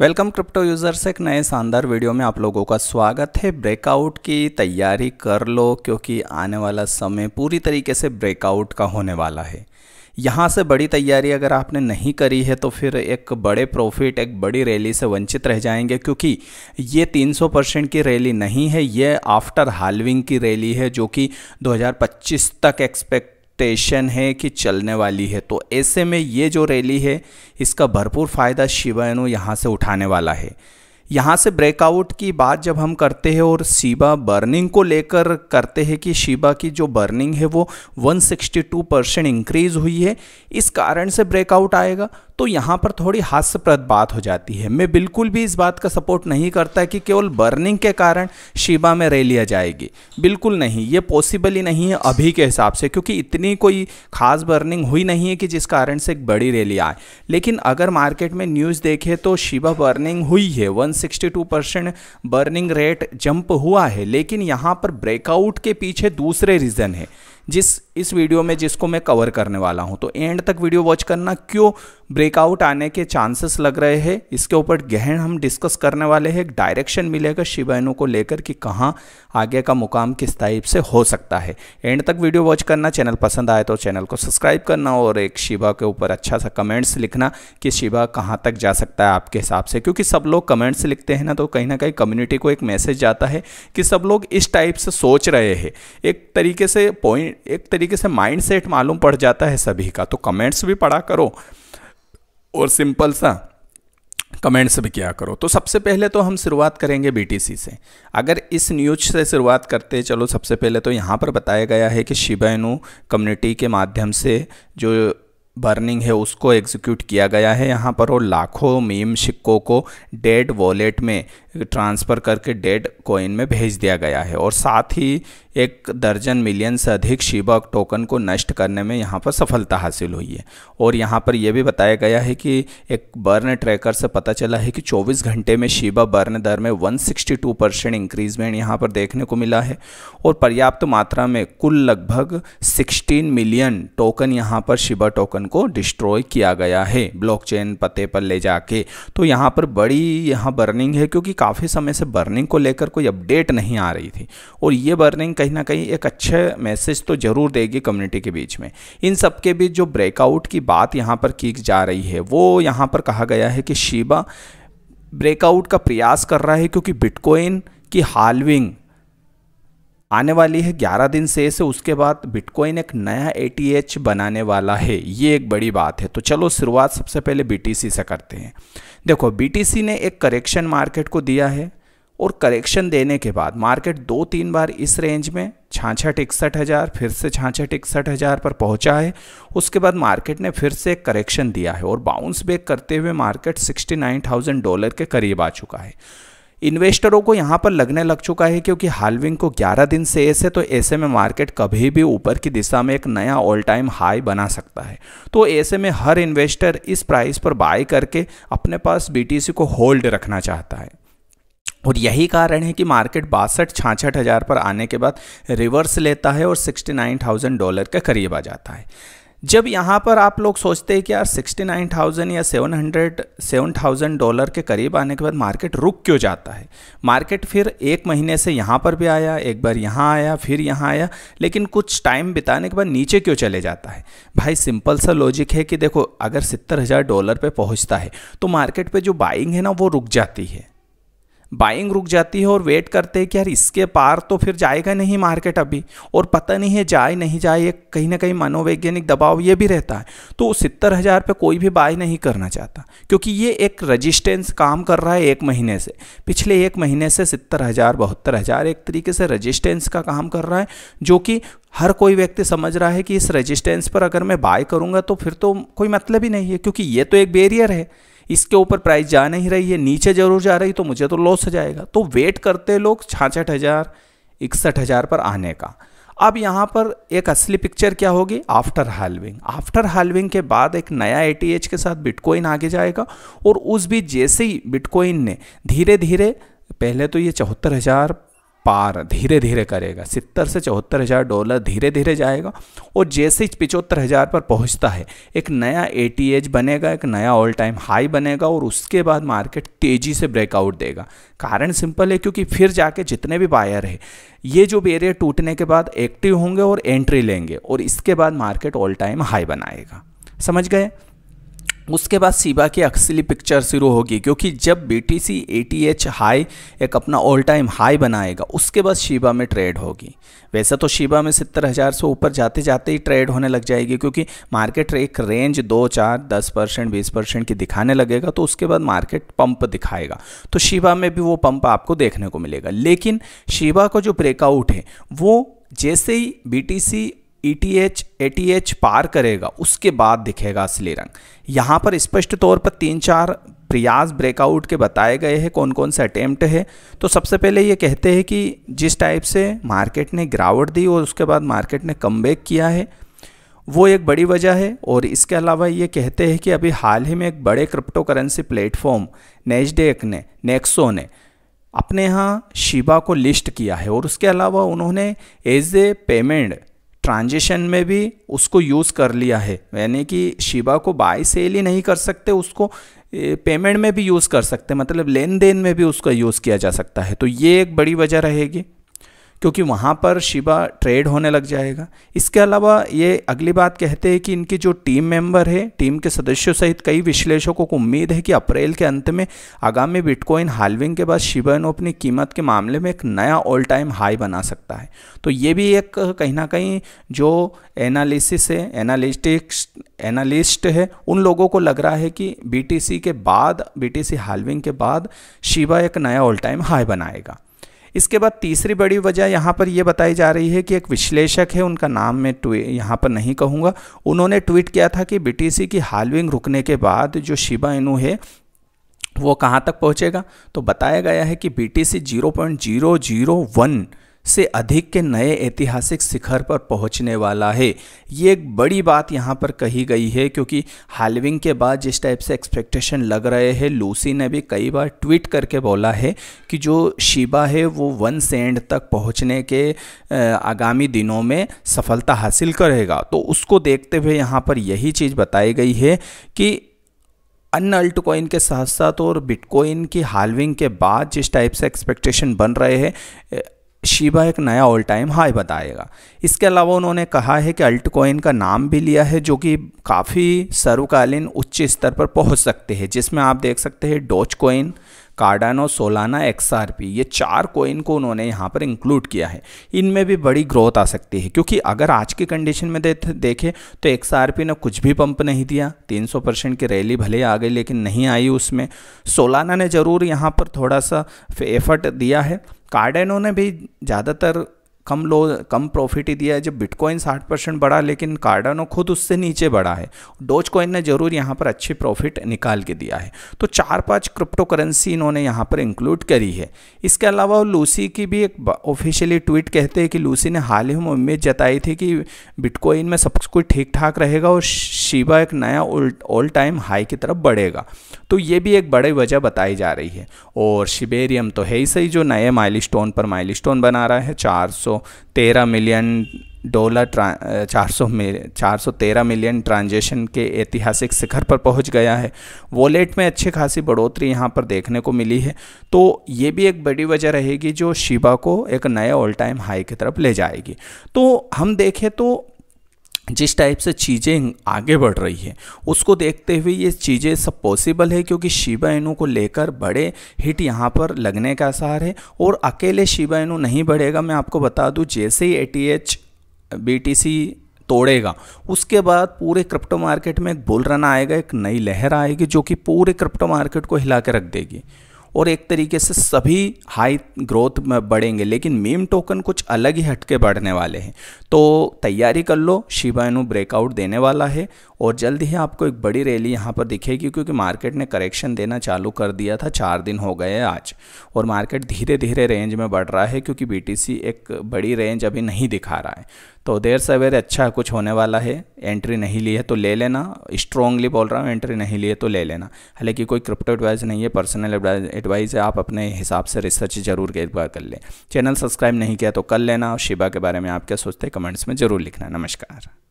welcome crypto users एक नए शानदार वीडियो में आप लोगों का स्वागत है ब्रेकआउट की तैयारी कर लो क्योंकि आने वाला समय पूरी तरीके से ब्रेकआउट का होने वाला है यहाँ से बड़ी तैयारी अगर आपने नहीं करी है तो फिर एक बड़े प्रॉफिट एक बड़ी रैली से वंचित रह जाएंगे क्योंकि ये 300 परसेंट की रैली नहीं है ये आफ्टर हालविंग की रैली है जो कि 2025 तक एक्सपेक्ट एक्सपेक्टेशन है कि चलने वाली है तो ऐसे में ये जो रैली है इसका भरपूर फ़ायदा शिवानु यहाँ से उठाने वाला है यहाँ से ब्रेकआउट की बात जब हम करते हैं और शिबा बर्निंग को लेकर करते हैं कि शिबा की जो बर्निंग है वो 162 परसेंट इंक्रीज़ हुई है इस कारण से ब्रेकआउट आएगा तो यहाँ पर थोड़ी हास्यप्रद बात हो जाती है मैं बिल्कुल भी इस बात का सपोर्ट नहीं करता कि केवल बर्निंग के कारण शिबा में रैलियाँ जाएगी बिल्कुल नहीं ये पॉसिबल ही नहीं है अभी के हिसाब से क्योंकि इतनी कोई ख़ास बर्निंग हुई नहीं है कि जिस कारण से एक बड़ी रैली आए लेकिन अगर मार्केट में न्यूज़ देखे तो शिबा बर्निंग हुई है one percent burning rate jump हुआ है लेकिन यहाँ पर ब्रेकआउट के पीछे दूसरे रीज़न है जिस इस वीडियो में जिसको मैं कवर करने वाला हूँ तो एंड तक वीडियो वॉच करना क्यों ब्रेकआउट आने के चांसेस लग रहे हैं इसके ऊपर गहन हम डिस्कस करने वाले हैं एक डायरेक्शन मिलेगा शिवाइनों को लेकर कि कहाँ आगे का मुकाम किस टाइप से हो सकता है एंड तक वीडियो वॉच करना चैनल पसंद आए तो चैनल को सब्सक्राइब करना और एक शिवा के ऊपर अच्छा सा कमेंट्स लिखना कि शिवा कहाँ तक जा सकता है आपके हिसाब से क्योंकि सब लोग कमेंट्स लिखते हैं ना तो कहीं ना कहीं कम्युनिटी को एक मैसेज जाता है कि सब लोग इस टाइप से सोच रहे हैं एक तरीके से पॉइंट एक तरीके से माइंड सेट मालूम पड़ जाता है सभी का तो कमेंट्स भी पढ़ा करो और सिंपल सा कमेंट्स भी किया करो तो सबसे पहले तो हम शुरुआत करेंगे बीटीसी से अगर इस न्यूज से शुरुआत करते चलो सबसे पहले तो यहाँ पर बताया गया है कि शिबैनु कम्युनिटी के माध्यम से जो बर्निंग है उसको एग्जीक्यूट किया गया है यहाँ पर वो लाखों मीम सिक्कों को डेड वॉलेट में ट्रांसफ़र करके डेड कॉइन में भेज दिया गया है और साथ ही एक दर्जन मिलियन से अधिक शिबक टोकन को नष्ट करने में यहाँ पर सफलता हासिल हुई है और यहाँ पर यह भी बताया गया है कि एक बर्न ट्रैकर से पता चला है कि 24 घंटे में शिबा बर्न दर में 162 परसेंट इंक्रीजमेंट यहाँ पर देखने को मिला है और पर्याप्त मात्रा में कुल लगभग सिक्सटीन मिलियन टोकन यहाँ पर शिबा टोकन को डिस्ट्रॉय किया गया है ब्लॉकचेन पते पर ले जाके तो यहाँ पर बड़ी यहाँ बर्निंग है क्योंकि काफ़ी समय से बर्निंग को लेकर कोई अपडेट नहीं आ रही थी और ये बर्निंग कहीं ना कहीं एक अच्छे मैसेज तो ज़रूर देगी कम्युनिटी के बीच में इन सब के बीच जो ब्रेकआउट की बात यहाँ पर की जा रही है वो यहाँ पर कहा गया है कि शिबा ब्रेकआउट का प्रयास कर रहा है क्योंकि बिटकॉइन की हालविंग आने वाली है 11 दिन से ऐसे उसके बाद बिटकॉइन एक नया ए बनाने वाला है ये एक बड़ी बात है तो चलो शुरुआत सबसे पहले बी से करते हैं देखो बी ने एक करेक्शन मार्केट को दिया है और करेक्शन देने के बाद मार्केट दो तीन बार इस रेंज में छाछठ इकसठ हज़ार फिर से छाछठ इकसठ हज़ार पर पहुंचा है उसके बाद मार्केट ने फिर से एक करेक्शन दिया है और बाउंस बैक करते हुए मार्केट 69,000 डॉलर के करीब आ चुका है इन्वेस्टरों को यहाँ पर लगने लग चुका है क्योंकि हालविंग को 11 दिन से ऐसे तो ऐसे में मार्केट कभी भी ऊपर की दिशा में एक नया ऑल टाइम हाई बना सकता है तो ऐसे में हर इन्वेस्टर इस प्राइस पर बाय करके अपने पास बीटीसी को होल्ड रखना चाहता है और यही कारण है कि मार्केट बासठ छाछठ हज़ार पर आने के बाद रिवर्स लेता है और 69,000 डॉलर के करीब आ जाता है जब यहाँ पर आप लोग सोचते हैं कि यार 69,000 या 700 7,000 डॉलर के करीब आने के बाद मार्केट रुक क्यों जाता है मार्केट फिर एक महीने से यहाँ पर भी आया एक बार यहाँ आया फिर यहाँ आया लेकिन कुछ टाइम बिताने के बाद नीचे क्यों चले जाता है भाई सिंपल सा लॉजिक है कि देखो अगर सत्तर हज़ार डॉलर पर पहुँचता है तो मार्केट पर जो बाइंग है ना वो रुक जाती है बाइंग रुक जाती है और वेट करते हैं कि यार इसके पार तो फिर जाएगा नहीं मार्केट अभी और पता नहीं है जाए नहीं जाए ये कहीं ना कहीं मनोवैज्ञानिक दबाव ये भी रहता है तो सितर हज़ार पर कोई भी बाय नहीं करना चाहता क्योंकि ये एक रजिस्टेंस काम कर रहा है एक महीने से पिछले एक महीने से सितर हज़ार बहत्तर हज़ार एक तरीके से रजिस्टेंस का काम कर रहा है जो कि हर कोई व्यक्ति समझ रहा है कि इस रजिस्टेंस पर अगर मैं बाय करूँगा तो फिर तो कोई मतलब ही नहीं है क्योंकि ये तो एक बेरियर है इसके ऊपर प्राइस जा नहीं रही है नीचे जरूर जा रही तो मुझे तो लॉस हो जाएगा तो वेट करते लोग छाछठ हज़ार इकसठ हज़ार पर आने का अब यहाँ पर एक असली पिक्चर क्या होगी आफ्टर हालविंग आफ्टर हालविंग के बाद एक नया ए के साथ बिटकॉइन आगे जाएगा और उस भी जैसे ही बिटकॉइन ने धीरे धीरे पहले तो ये चौहत्तर हज़ार पार धीरे धीरे करेगा सितर से चौहत्तर हज़ार डॉलर धीरे धीरे जाएगा और जैसे ही पिचहत्तर हज़ार पर पहुंचता है एक नया ए टी एच बनेगा एक नया ऑल टाइम हाई बनेगा और उसके बाद मार्केट तेज़ी से ब्रेकआउट देगा कारण सिंपल है क्योंकि फिर जाके जितने भी बायर है ये जो बेरियर टूटने के बाद एक्टिव होंगे और एंट्री लेंगे और इसके बाद मार्केट ऑल टाइम हाई बनाएगा समझ गए उसके बाद सीबा की अक्सली पिक्चर शुरू होगी क्योंकि जब B T C A T H high एक अपना ऑल टाइम हाई बनाएगा उसके बाद शिबा में ट्रेड होगी वैसे तो शिबा में सत्तर हज़ार से ऊपर जाते जाते ही ट्रेड होने लग जाएगी क्योंकि मार्केट एक रेंज दो चार दस परसेंट बीस परसेंट की दिखाने लगेगा तो उसके बाद मार्केट पंप दिखाएगा तो शिबा में भी वो पंप आपको देखने को मिलेगा लेकिन शिबा का जो ब्रेकआउट है वो जैसे ही B T C E T H A T H पार करेगा उसके बाद दिखेगा असली रंग यहाँ पर स्पष्ट तौर पर तीन चार प्रयास ब्रेकआउट के बताए गए हैं कौन कौन से अटैम्प्ट है तो सबसे पहले ये कहते हैं कि जिस टाइप से मार्केट ने गिरावट दी और उसके बाद मार्केट ने कम किया है वो एक बड़ी वजह है और इसके अलावा ये कहते हैं कि अभी हाल ही में एक बड़े क्रिप्टो करेंसी प्लेटफॉर्म नेजडेक ने नेक्सो ने अपने यहाँ शिबा को लिस्ट किया है और उसके अलावा उन्होंने एज ए पेमेंट ट्रांजिशन में भी उसको यूज़ कर लिया है यानी कि शिबा को बाय सेल ही नहीं कर सकते उसको पेमेंट में भी यूज़ कर सकते मतलब लेन देन में भी उसका यूज़ किया जा सकता है तो ये एक बड़ी वजह रहेगी क्योंकि वहाँ पर शिबा ट्रेड होने लग जाएगा इसके अलावा ये अगली बात कहते हैं कि इनकी जो टीम मेंबर है टीम के सदस्यों सहित कई विश्लेषकों को उम्मीद है कि अप्रैल के अंत में आगामी बिटकॉइन हालविंग के बाद शिबा इनो अपनी कीमत के मामले में एक नया ऑल टाइम हाई बना सकता है तो ये भी एक कहीं ना कहीं जो एनालिसिस है एनालिस्टिक्स एनालिस्ट है उन लोगों को लग रहा है कि बी के बाद बीटीसी हालविंग के बाद शिबा एक नया ऑल टाइम हाई बनाएगा इसके बाद तीसरी बड़ी वजह यहाँ पर यह बताई जा रही है कि एक विश्लेषक है उनका नाम मैं यहाँ पर नहीं कहूँगा उन्होंने ट्वीट किया था कि बीटीसी की हालविंग रुकने के बाद जो शिबा इनू है वो कहाँ तक पहुँचेगा तो बताया गया है कि BTC zero point zero zero one से अधिक के नए ऐतिहासिक शिखर पर पहुंचने वाला है ये एक बड़ी बात यहाँ पर कही गई है क्योंकि हालविंग के बाद जिस टाइप से एक्सपेक्टेशन लग रहे हैं लूसी ने भी कई बार ट्वीट करके बोला है कि जो शिबा है वो वन सेंड तक पहुँचने के आगामी दिनों में सफलता हासिल करेगा तो उसको देखते हुए यहाँ पर यही चीज़ बताई गई है कि अन्य अल्ट कॉइन के साथ साथ और बिटकॉइन की हालविंग के बाद जिस टाइप से एक्सपेक्टेशन बन रहे हैं शिबा एक नया ऑल टाइम हाई बताएगा इसके अलावा उन्होंने कहा है कि अल्ट कोइन का नाम भी लिया है जो कि काफ़ी सर्वकालीन उच्च स्तर पर पहुंच सकते हैं जिसमें आप देख सकते हैं Dogecoin Cardano Solana XRP ये चार कोइन को उन्होंने यहाँ पर इंक्लूड किया है इनमें भी बड़ी ग्रोथ आ सकती है क्योंकि अगर आज की कंडीशन में देखें तो एक्सआरपी ने कुछ भी पंप नहीं दिया 300 परसेंट की रैली भले आ गई लेकिन नहीं आई उसमें सोलाना ने ज़रूर यहाँ पर थोड़ा सा एफर्ट दिया है कार्डेनो ने भी ज़्यादातर कम लो कम प्रॉफिट ही दिया है जब बिटकॉइन साठ परसेंट बढ़ा लेकिन कार्डानो खुद उससे नीचे बढ़ा है डोज कॉइन ने ज़रूर यहाँ पर अच्छी प्रॉफिट निकाल के दिया है तो चार पाँच क्रिप्टो करेंसी इन्होंने यहाँ पर इंक्लूड करी है इसके अलावा लूसी की भी एक ऑफिशियली ट्वीट कहते हैं कि लूसी ने हाल ही में उम्मीद जताई थी कि बिटकॉइन में सब कुछ ठीक ठाक रहेगा और शिबा एक नया ऑल टाइम हाई की तरफ बढ़ेगा तो ये भी एक बड़ी वजह बताई जा रही है और शिबेरियम तो है ही सही जो नए माइलस्टोन पर माइलस्टोन बना रहा है 400 तेरह मिलियन डॉलर चार सौ चार सौ तेरह मिलियन ट्रांजेक्शन के ऐतिहासिक शिखर पर पहुंच गया है वॉलेट में अच्छी खासी बढ़ोतरी यहां पर देखने को मिली है तो ये भी एक बड़ी वजह रहेगी जो शिबा को एक नए ऑल टाइम हाई की तरफ ले जाएगी तो हम देखें तो जिस टाइप से चीज़ें आगे बढ़ रही है उसको देखते हुए ये चीज़ें सब पॉसिबल है क्योंकि शिबा इनू को लेकर बड़े हिट यहाँ पर लगने का आसार है और अकेले शिबा इनू नहीं बढ़ेगा मैं आपको बता दूँ जैसे ही A T H B T C तोड़ेगा उसके बाद पूरे क्रिप्टो मार्केट में एक बुल रन आएगा एक नई लहर आएगी जो कि पूरे क्रिप्टो मार्केट को हिला के रख देगी और एक तरीके से सभी हाई ग्रोथ में बढ़ेंगे लेकिन मीम टोकन कुछ अलग ही हटके बढ़ने वाले हैं तो तैयारी कर लो शिबाइनू ब्रेकआउट देने वाला है और जल्द ही आपको एक बड़ी रैली यहाँ पर दिखेगी क्योंकि मार्केट ने करेक्शन देना चालू कर दिया था चार दिन हो गए आज और मार्केट धीरे धीरे रेंज में बढ़ रहा है क्योंकि बी एक बड़ी रेंज अभी नहीं दिखा रहा है तो देर सवेर अच्छा कुछ होने वाला है एंट्री नहीं ली है तो ले लेना स्ट्रॉन्गली बोल रहा हूँ एंट्री नहीं ली है तो ले लेना हालांकि कोई क्रिप्टो एडवाइस नहीं है पर्सनल एडवाइस है आप अपने हिसाब से रिसर्च जरूर एक बार कर लें चैनल सब्सक्राइब नहीं किया तो कर लेना और शिबा के बारे में आप क्या सोचते हैं कमेंट्स में ज़रूर लिखना नमस्कार